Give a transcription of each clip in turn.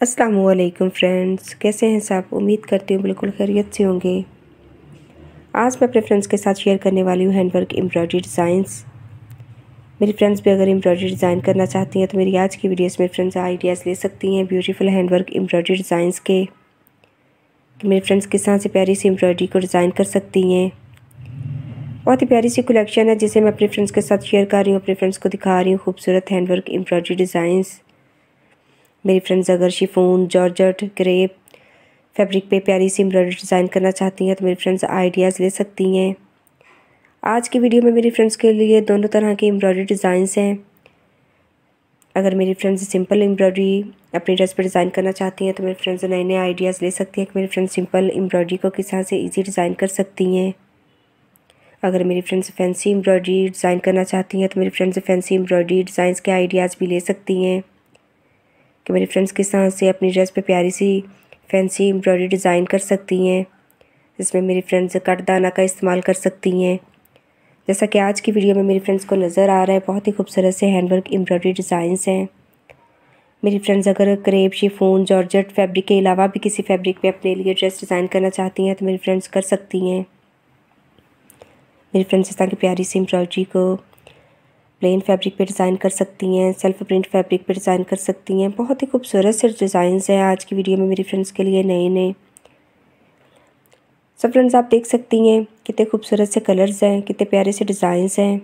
वालेकुम फ्रेंड्स कैसे हैं सब उम्मीद करती हूँ बिल्कुल खैरियत से होंगे आज मैं अपने फ्रेंड्स के साथ शेयर करने वाली हूँ हैंडवर्क एम्ब्रॉयडरी डिज़ाइंस मेरी फ्रेंड्स भी अगर एम्ब्रॉयडरी डिज़ाइन करना चाहती हैं तो मेरी आज की वीडियोस में फ्रेंड्स आइडियाज़ ले सकती हैं ब्यूटीफुल हैंडवर्क एम्ब्रॉयडरी डिज़ाइंस के कि मेरे फ्रेंड्स किस तरह से प्यारी सी एम्ब्रॉयडरी को डिज़ाइन कर सकती हैं बहुत ही प्यारी सी कलेक्शन है जिसे मैं अपने फ्रेंड्स के साथ शेयर कर रही हूँ अपने फ्रेंड्स को दिखा रही हूँ खूबसूरत हैंडवर्क एम्ब्रॉयडरी डिज़ाइंस मेरी फ्रेंड्स अगर शिफोन जॉर्जट क्रेप फैब्रिक पे प्यारी सी एम्ब्रॉयडरी डिज़ाइन करना चाहती हैं तो मेरी फ्रेंड्स आइडियाज़ ले सकती हैं आज की वीडियो में मेरी फ्रेंड्स के लिए दोनों तरह के एम्ब्रॉयडरी डिज़ाइंस हैं अगर मेरी फ्रेंड्स सिंपल एम्ब्रॉयडरी अपनी ड्रेस पर डिज़ाइन करना चाहती हैं तो मेरी फ्रेंड्स नए नए आइडियाज़ ले सकती हैं कि मेरी फ्रेंड्स सिंपल एम्ब्रॉयडरी को किस तरह से ईजी डिज़ाइन कर सकती हैं अगर मेरी फ्रेंड्स फैंसी एम्ब्रॉयडरी डिज़ाइन करना चाहती हैं तो मेरी फ्रेंड्स फैंसी एम्ब्रॉयडरी डिज़ाइंस के आइडियाज़ भी ले सकती हैं कि मेरी फ्रेंड्स किस तरह से अपनी ड्रेस पे प्यारी सी फैंसी एम्ब्रॉयडरी डिज़ाइन कर सकती हैं जिसमें मेरी फ्रेंड्स कटदाना का इस्तेमाल कर सकती हैं जैसा कि आज की वीडियो में मेरी फ्रेंड्स को नज़र आ रहा है बहुत ही खूबसूरत से हैंडवर्क एम्ब्रॉयडरी डिज़ाइंस हैं मेरी फ्रेंड्स अगर क्रेप शिफोन जॉर्जट फैब्रिक के अलावा भी किसी फैब्रिक पे अपने लिए ड्रेस डिज़ाइन करना चाहती हैं तो मेरी फ्रेंड्स कर सकती हैं मेरी फ्रेंड्स इस तरह की प्यारी सी एम्ब्रॉयडरी को प्लेन फैब्रिक पे डिज़ाइन कर सकती हैं सेल्फ प्रिंट फैब्रिक पे डिज़ाइन कर सकती हैं बहुत ही खूबसूरत से डिज़ाइन हैं आज की वीडियो में मेरी फ्रेंड्स के लिए नए नए सब फ्रेंड्स आप देख सकती हैं कितने खूबसूरत से कलर्स हैं कितने प्यारे से डिज़ाइन हैं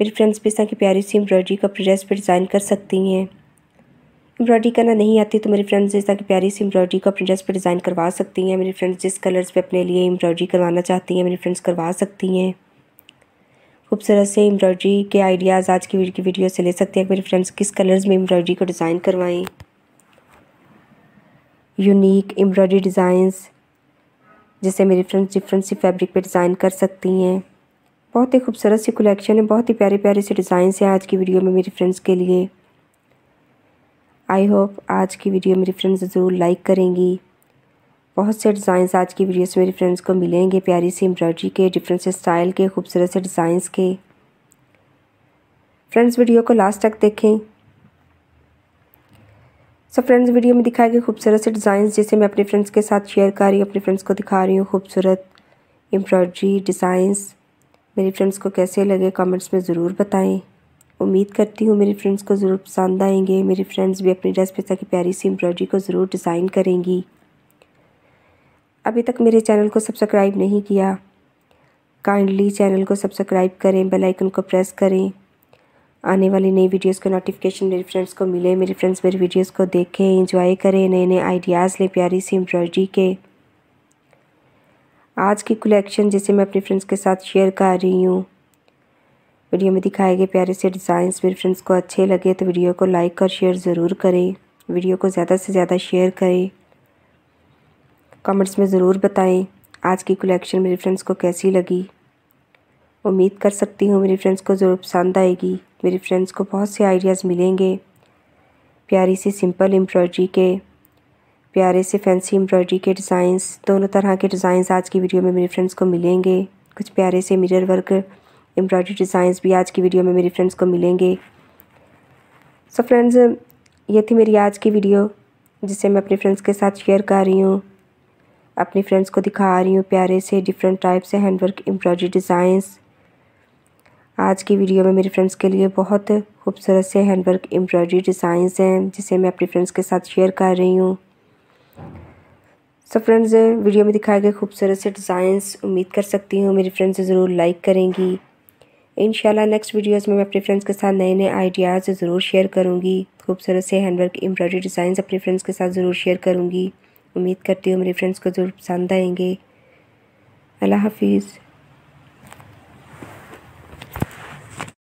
मेरी फ्रेंड्स भी इस तरह की प्यारी सी एम्ब्रॉयडरी का ड्रेस पर डिज़ाइन कर सकती हैं एम्ब्रॉयडरी करना नहीं आती तो मेरी फ्रेंड्स इस तरह की प्यारी सी एम्ब्रॉयडरी का ड्रेस पर डिज़ाइन करवा सकती हैं मेरी फ्रेंड्स जिस कलर्स पे अपने लिए एम्ब्रॉयडरी करवाना चाहती हैं मेरी फ्रेंड्स करवा सकती हैं खूबसूरत से एम्ब्रॉयडरी के आइडियाज़ आज की की वीडियो से ले सकते हैं मेरे फ्रेंड्स किस कलर्स में एम्ब्रॉयडरी को डिज़ाइन करवाएं यूनिक एम्ब्रॉयडरी डिज़ाइंस जिसे मेरी फ्रेंड्स डिफरेंट सी फैब्रिक पे डिज़ाइन कर सकती हैं बहुत ही खूबसूरत सी कलेक्शन है बहुत ही प्यारे प्यारे से डिज़ाइंस हैं आज की वीडियो में मेरी फ्रेंड्स के लिए आई होप आज की वीडियो मेरी फ्रेंड्स ज़रूर लाइक करेंगी बहुत से डिज़ाइंस आज की वीडियोस में मेरे फ्रेंड्स को मिलेंगे प्यारी सी एम्ब्रॉयडरी के डिफरेंट से स्टाइल के खूबसूरत से डिज़ाइंस के फ्रेंड्स वीडियो को लास्ट तक देखें सो फ्रेंड्स वीडियो में दिखाए गए खूबसूरत से डिज़ाइंस जैसे मैं अपने फ्रेंड्स के साथ शेयर कर रही हूँ अपने फ्रेंड्स को दिखा रही हूँ खूबसूरत एम्ब्रॉयडरी डिज़ाइंस मेरे फ्रेंड्स को कैसे लगे कमेंट्स में ज़रूर बताएं उम्मीद करती हूँ मेरे फ्रेंड्स को ज़रूर पसंद आएंगे मेरे फ्रेंड्स भी अपनी ड्रेस पे की प्यारी सी एम्ब्रॉयडरी को ज़रूर डिज़ाइन करेंगी अभी तक मेरे चैनल को सब्सक्राइब नहीं किया काइंडली चैनल को सब्सक्राइब करें बेल आइकन को प्रेस करें आने वाली नई वीडियोस का नोटिफिकेशन मेरे फ्रेंड्स को मिले मेरे फ्रेंड्स मेरी वीडियोस को देखें इंजॉय करें नए नए आइडियाज़ लें प्यारी सी एम्ब्रॉयडरी के आज की कलेक्शन जिसे मैं अपने फ्रेंड्स के साथ शेयर कर रही हूँ वीडियो में दिखाए गए प्यारे से डिज़ाइंस मेरे फ्रेंड्स को अच्छे लगे तो वीडियो को लाइक और शेयर ज़रूर करें वीडियो को ज़्यादा से ज़्यादा शेयर करें कमेंट्स में ज़रूर बताएं आज की कलेक्शन मेरी फ्रेंड्स को कैसी लगी उम्मीद कर सकती हूँ मेरी फ्रेंड्स को ज़रूर पसंद आएगी मेरी फ्रेंड्स को बहुत से आइडियाज़ मिलेंगे प्यारी सी सिंपल एम्ब्रॉयडरी के प्यारे से फैंसी एम्ब्रॉयडरी के डिज़ाइंस दोनों तरह के डिज़ाइंस आज की वीडियो में मेरे फ्रेंड्स को मिलेंगे कुछ प्यारे से मिरर वर्क एम्ब्रॉयडरी डिज़ाइंस भी आज की वीडियो में मेरे फ्रेंड्स को मिलेंगे सो so फ्रेंड्स ये थी मेरी आज की वीडियो जिसे मैं अपने फ्रेंड्स के साथ शेयर कर रही हूँ अपने फ्रेंड्स को दिखा रही हूँ प्यारे से डिफरेंट टाइप से हैंडवर्क एम्ब्रॉयडरी डिज़ाइंस आज की वीडियो में मेरे फ्रेंड्स के लिए बहुत खूबसूरत से हैंडवर्क एम्ब्रॉयडरी डिज़ाइंस हैं जिसे मैं अपने फ्रेंड्स के साथ शेयर कर रही हूँ सो फ्रेंड्स वीडियो में दिखाए गए खूबसूरत से डिज़ाइंस उम्मीद कर सकती हूँ मेरी फ्रेंड्स ज़रूर लाइक करेंगी इन नेक्स्ट वीडियोस में मैं अपने फ्रेंड्स के साथ नए नए आइडियाज़ ज़रूर शेयर करूँगी खूबसूरत से हैंडवर्क एम्ब्रॉयडरी डिज़ाइंस अपने फ्रेंड्स के साथ ज़रूर शेयर करूँगी उम्मीद करती हूँ मेरे फ्रेंड्स को ज़रूर पसंद आएंगे अल्लाह हाफिज़